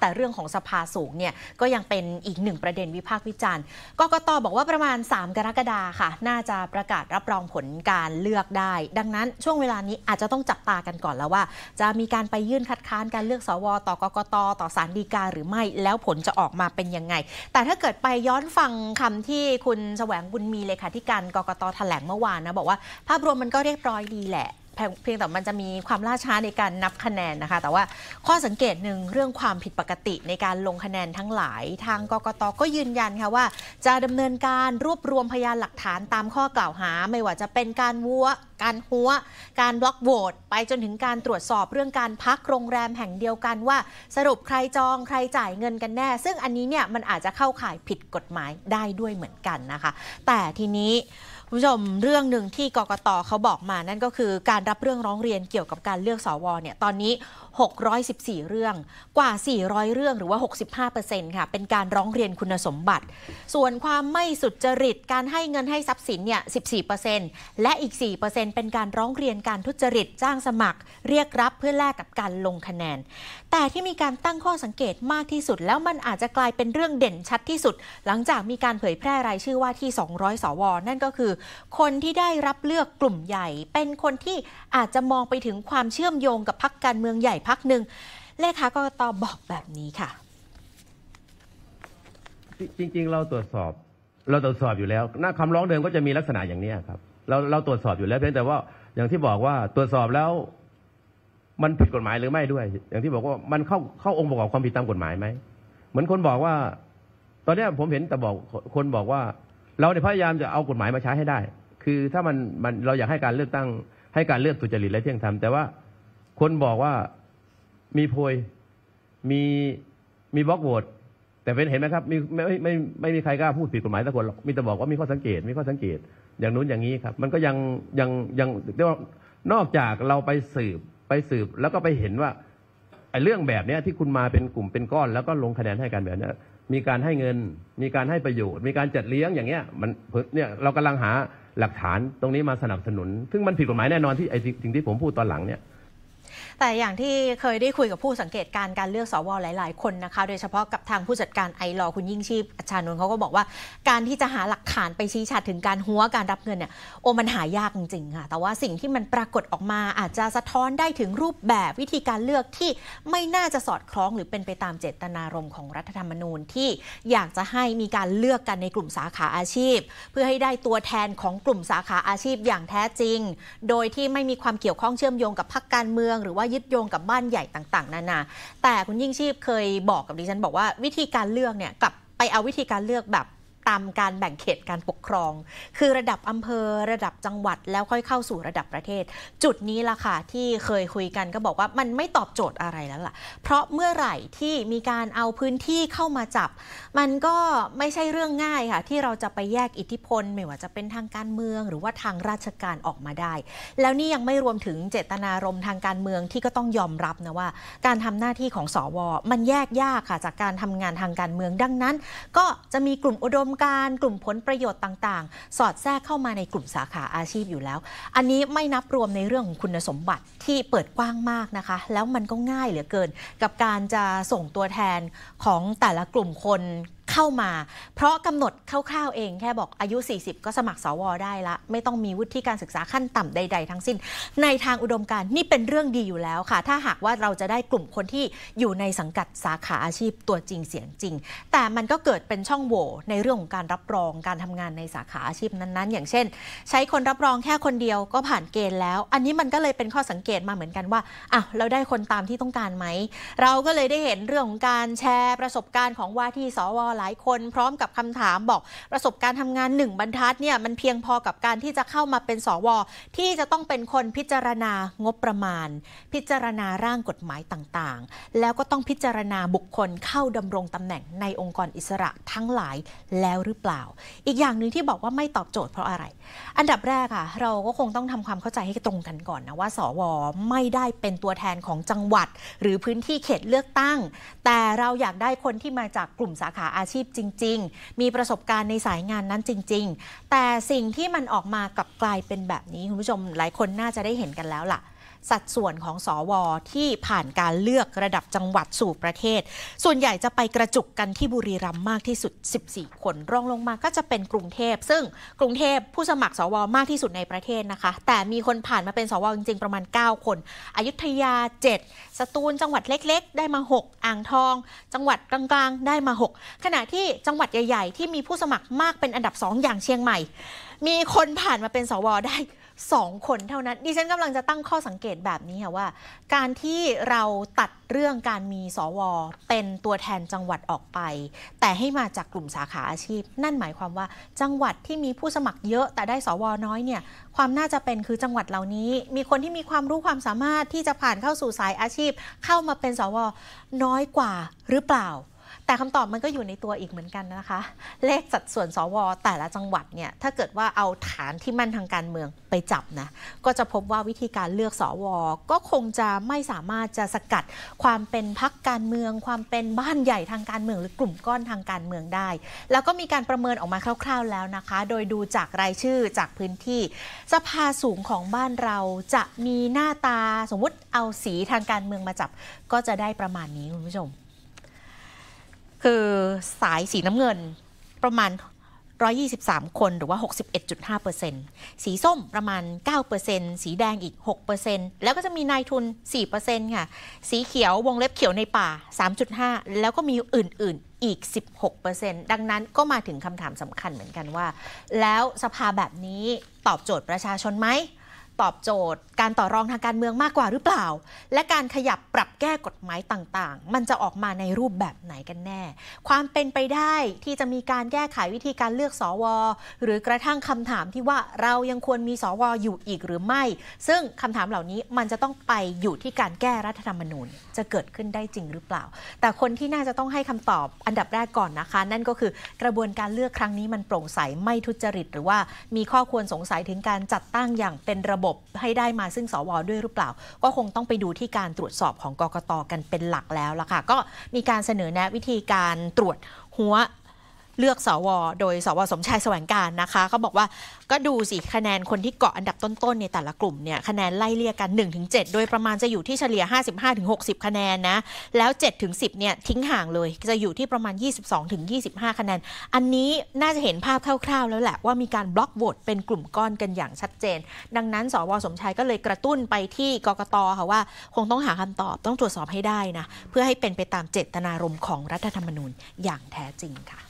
แต่เรื่องของสภาสูงเนี่ยก็ยังเป็นอีกหนึ่งประเด็นวิพากษ์วิจารณ์ กกตบอกว่าประมาณ 3 กรกฎาค่ะ น่าจะประกาศรับรองผลการเลือกได้ ดังนั้นช่วงเวลานี้อาจจะต้องจับตากันก่อนแล้วว่า จะมีการไปยื่นคัดค้านการเลือกสวต่อกกตต่อสารดีกาหรือไม่แล้วผลจะออกมาเป็นยังไง แต่ถ้าเกิดไปย้อนฟังคำที่คุณแสวงบุญมีเลขาธิการกกตแถลงเมื่อวานนะบอกว่า ภาพรวมมันก็เรียบร้อยดีแหละเพียงแต่มันจะมีความล่าช้าในการนับคะแนนนะคะ แต่ว่าข้อสังเกตหนึ่งเรื่องความผิดปกติในการลงคะแนนทั้งหลายทางกกตก็ยืนยันค่ะว่า จะดำเนินการรวบรวมพยานหลักฐานตามข้อกล่าวหาไม่ว่าจะเป็นการวัวการหัวการบล็อกโหวตไปจนถึงการตรวจสอบเรื่องการพักโรงแรมแห่งเดียวกันว่า สรุปใครจองใครจ่ายเงินกันแน่ ซึ่งอันนี้เนี่ยมันอาจจะเข้าข่ายผิดกฎหมายได้ด้วยเหมือนกันนะคะ แต่ทีนี้คุณผู้ชมเรื่องหนึ่งที่กกตเขาบอกมา นั่นก็คือการรับเรื่องร้องเรียนเกี่ยวกับการเลือกสวเนี่ย ตอนนี้614 เรื่องกว่า 400 เรื่องหรือว่า 65%ค่ะเป็นการร้องเรียนคุณสมบัติ ส่วนความไม่สุจริต การให้เงินให้ทรัพย์สินเนี่ย14%และอีก 4%เป็นการร้องเรียนการทุจริต จ้างสมัคร เรียกรับเพื่อแลกกับการลงคะแนน แต่ที่มีการตั้งข้อสังเกตมากที่สุด แล้วมันอาจจะกลายเป็นเรื่องเด่นชัดที่สุดหลังจากมีการเผยแพร่รายชื่อว่าที่200สวนั่นก็คือ คนที่ได้รับเลือกกลุ่มใหญ่ เป็นคนที่อาจจะมองไปถึงความเชื่อมโยงกับพรรคการเมืองใหญ่พักหนึ่งเลขากรกตบอกแบบนี้ค่ะ จริงๆ เราตรวจสอบ เราตรวจสอบอยู่แล้วหน้าคำร้องเดิมก็จะมีลักษณะอย่างนี้ครับ เรา เราตรวจสอบอยู่แล้ว เพียงแต่ว่า อย่างที่บอกว่า ตรวจสอบแล้ว มันผิดกฎหมายหรือไม่ด้วย อย่างที่บอกว่า มันเข้า เข้าองค์ประกอบความผิดตามกฎหมายไหม เหมือนคนบอกว่า ตอนนี้ผมเห็นแต่บอก คนบอกว่า เราเนี่ยพยายามจะเอากฎหมายมาใช้ให้ได้ คือถ้ามัน มัน เราอยากให้การเลือกตั้ง ให้การเลือกสุจริตและเที่ยงธรรม แต่ว่า คนบอกว่ามีโพยมี มีบล็อกโหวตแต่เป็นเห็นไหมครับ มีไม่ไม่ไม่มีใครกล้าพูดผิดกฎหมายสักคนหรอก มีแต่บอกว่ามีข้อสังเกต มีข้อสังเกต อย่างนู้นอย่างนี้ครับ มันก็ยังยังยังเรียกว่า นอกจากเราไปสืบไปสืบแล้วก็ไปเห็นว่าไอ้เรื่องแบบเนี้ยที่คุณมาเป็นกลุ่มเป็นก้อน แล้วก็ลงคะแนนให้กันแบบเนี้ยมีการให้เงิน มีการให้ประโยชน์ มีการจัดเลี้ยงอย่างเงี้ย มันเนี่ยเรากำลังหาหลักฐานตรงนี้มาสนับสนุน ซึ่งมันผิดกฎหมายแน่นอนที่ไอ้สิ่งที่ผมพูดตอนหลังเนี่ยแต่อย่างที่เคยได้คุยกับผู้สังเกตการ การเลือกสวหลาย ๆ คนนะคะโดยเฉพาะกับทางผู้จัดการไอรอคุณยิ่งชีพอาชานนท์เขาก็บอกว่าการที่จะหาหลักฐานไปชี้ชัดถึงการหัวการรับเงินเนี่ยโอ้มันหายากจริง ๆ ค่ะแต่ว่าสิ่งที่มันปรากฏออกมาอาจจะสะท้อนได้ถึงรูปแบบวิธีการเลือกที่ไม่น่าจะสอดคล้องหรือเป็นไปตามเจตนารมณ์ของรัฐธรรมนูญที่อยากจะให้มีการเลือกกันในกลุ่มสาขาอาชีพ เพื่อให้ได้ตัวแทนของกลุ่มสาขาอาชีพอย่างแท้จริง โดยที่ไม่มีความเกี่ยวข้องเชื่อมโยงกับพรรคการเมืองหรือว่ายึดโยงกับบ้านใหญ่ต่างๆ นานา แต่คุณยิ่งชีพเคยบอกกับดิฉันบอกว่าวิธีการเลือกเนี่ยกับไปเอาวิธีการเลือกแบบตามการแบ่งเขตการปกครอง คือระดับอำเภอ ระดับจังหวัดแล้วค่อยเข้าสู่ระดับประเทศ จุดนี้ล่ะค่ะที่เคยคุยกันก็บอกว่ามันไม่ตอบโจทย์อะไรแล้วล่ะ เพราะเมื่อไหร่ที่มีการเอาพื้นที่เข้ามาจับ มันก็ไม่ใช่เรื่องง่ายค่ะที่เราจะไปแยกอิทธิพลไม่ว่าจะเป็นทางการเมือง หรือว่าทางราชการออกมาได้ แล้วนี่ยังไม่รวมถึงเจตนารมณ์ทางการเมืองที่ก็ต้องยอมรับนะว่า การทำหน้าที่ของสว มันแยกยากค่ะ จากการทำงานทางการเมืองดังนั้น ก็จะมีกลุ่มอุดมการกลุ่มผลประโยชน์ต่างๆ สอดแทรกเข้ามาในกลุ่มสาขาอาชีพอยู่แล้ว อันนี้ไม่นับรวมในเรื่องของคุณสมบัติที่เปิดกว้างมากนะคะ แล้วมันก็ง่ายเหลือเกินกับการจะส่งตัวแทนของแต่ละกลุ่มคนเข้ามา เพราะกำหนดคร่าวๆเองแค่บอกอายุ 40 ก็สมัครสว ได้ละ ไม่ต้องมีวุฒิการศึกษาขั้นต่ำใดๆทั้งสิ้น ในทางอุดมการนี่เป็นเรื่องดีอยู่แล้วค่ะ ถ้าหากว่าเราจะได้กลุ่มคนที่อยู่ในสังกัดสาขาอาชีพตัวจริงเสียงจริง แต่มันก็เกิดเป็นช่องโหว่ในเรื่องของการรับรองการทำงานในสาขาอาชีพนั้นๆ อย่างเช่น ใช้คนรับรองแค่คนเดียวก็ผ่านเกณฑ์แล้ว อันนี้มันก็เลยเป็นข้อสังเกตมาเหมือนกันว่าอ้าวเราได้คนตามที่ต้องการไหมเราก็เลยได้เห็นเรื่องของการแชร์ประสบการณ์ของว่าที่สวหลายายคนพร้อมกับคำถามบอก ประสบการณ์ทำงานหนึ่งบรรทัดเนี่ยมันเพียงพอกับการที่จะเข้ามาเป็นสว ที่จะต้องเป็นคนพิจารณางบประมาณ พิจารณาร่างกฎหมายต่างๆ แล้วก็ต้องพิจารณาบุคคลเข้าดำรงตำแหน่งในองค์กรอิสระทั้งหลายแล้วหรือเปล่า อีกอย่างหนึ่งที่บอกว่าไม่ตอบโจทย์เพราะอะไร อันดับแรกค่ะ เราก็คงต้องทำความเข้าใจให้ตรงกันก่อนนะว่า สว ไม่ได้เป็นตัวแทนของจังหวัด หรือพื้นที่เขตเลือกตั้ง แต่เราอยากได้คนที่มาจากกลุ่มสาขาอาชีพีพจริงๆ มีประสบการณ์ในสายงานนั้นจริงๆ แต่สิ่งที่มันออกมากลับกลายเป็นแบบนี้ คุณผู้ชมหลายคนน่าจะได้เห็นกันแล้วล่ะสัดส่วนของสอวอที่ผ่านการเลือกระดับจังหวัดสู่ประเทศ ส่วนใหญ่จะไปกระจุกกันที่บุรีรัมย์มากที่สุด 14 คนรองลงมาก็จะเป็นกรุงเทพ ซึ่งกรุงเทพผู้สมัครสวมากที่สุดในประเทศนะคะ แต่มีคนผ่านมาเป็นสวจริงๆประมาณ 9 คน อยุธยา 7สตูลจังหวัดเล็กๆได้มา 6 อ่างทองจังหวัดกลางๆ ได้มา6ขณะที่จังหวัดใหญ่ ๆ ที่มีผู้สมัครมากเป็นอันดับ2อย่างเชียงใหม่มีคนผ่านมาเป็นสว ได้สองคนเท่านั้นดิฉันกำลังจะตั้งข้อสังเกตแบบนี้ค่ะว่า การที่เราตัดเรื่องการมีสว เป็นตัวแทนจังหวัดออกไป แต่ให้มาจากกลุ่มสาขาอาชีพ นั่นหมายความว่าจังหวัดที่มีผู้สมัครเยอะ แต่ได้สว น้อยเนี่ยความน่าจะเป็นคือจังหวัดเหล่านี้ มีคนที่มีความรู้ความสามารถที่จะผ่านเข้าสู่สายอาชีพ เข้ามาเป็นสว น้อยกว่าหรือเปล่าแต่คำตอบมันก็อยู่ในตัวอีกเหมือนกันนะคะ เลขสัดส่วนสว แต่ละจังหวัดเนี่ยถ้าเกิดว่าเอาฐานที่มั่นทางการเมืองไปจับนะ ก็จะพบว่าวิธีการเลือกสวก็คงจะไม่สามารถจะสกัดความเป็นพักการเมือง ความเป็นบ้านใหญ่ทางการเมือง หรือกลุ่มก้อนทางการเมืองได้ แล้วก็มีการประเมินออกมาคร่าว ๆ แล้วนะคะ โดยดูจากรายชื่อจากพื้นที่ สภาสูงของบ้านเราจะมีหน้าตาสมมุติเอาสีทางการเมืองมาจับก็จะได้ประมาณนี้คุณผู้ชมคือสายสีน้ำเงินประมาณ 123 คนหรือว่า 61.5%สีส้มประมาณ 9%สีแดงอีก 6%แล้วก็จะมีนายทุน 4%ค่ะ สีเขียววงเล็บเขียวในป่า 3.5 แล้วก็มีอื่น ๆ อีก 16%ดังนั้นก็มาถึงคำถามสำคัญเหมือนกันว่า แล้วสภาแบบนี้ตอบโจทย์ประชาชนไหมตอบโจทย์ การต่อรองทางการเมืองมากกว่าหรือเปล่า และการขยับปรับแก้กฎหมายต่างๆ มันจะออกมาในรูปแบบไหนกันแน่ ความเป็นไปได้ที่จะมีการแก้ไขวิธีการเลือกสอวอหรือกระทั่งคำถามที่ว่าเรายังควรมีสอวออยู่อีกหรือไม่ ซึ่งคำถามเหล่านี้มันจะต้องไปอยู่ที่การแก้รัฐธรรมนูญจะเกิดขึ้นได้จริงหรือเปล่า แต่คนที่น่าจะต้องให้คำตอบอันดับแรกก่อนนะคะ นั่นก็คือกระบวนการเลือกครั้งนี้มันโปร่งใสไม่ทุจริตหรือว่า มีข้อควรสงสัยถึงการจัดตั้งอย่างเป็นระบบบให้ได้มาซึ่งสวด้วยหรือเปล่า ก็คงต้องไปดูที่การตรวจสอบของกกตกันเป็นหลักแล้วล่ะค่ะ ก็มีการเสนอแนะวิธีการตรวจหัวเลือกสวโดยสวสมชายแสวงการนะคะเขาบอกว่า ก็ดูสิ คะแนนคนที่เกาะอันดับต้นๆในแต่ละกลุ่มเนี่ยคะแนน ไล่เลี่ยกัน 1-7 โดยประมาณจะอยู่ที่เฉลี่ย55-60 คะแนนนะแล้ว 7-10เนี่ยทิ้งห่างเลยจะอยู่ที่ประมาณ 22-25 คะแนน อันนี้น่าจะเห็นภาพคร่าวๆ แล้วแหละว่ามีการบล็อกโหวตเป็นกลุ่มก้อนกันอย่างชัดเจน ดังนั้นสวสมชายก็เลยกระตุ้นไปที่กกตค่ะว่าคงต้องหาคำตอบต้องตรวจสอบให้ได้นะเพื่อให้เป็นไปตามเจตนารมณ์ของรัฐธรรมนูญอย่างแท้จริงค่ะ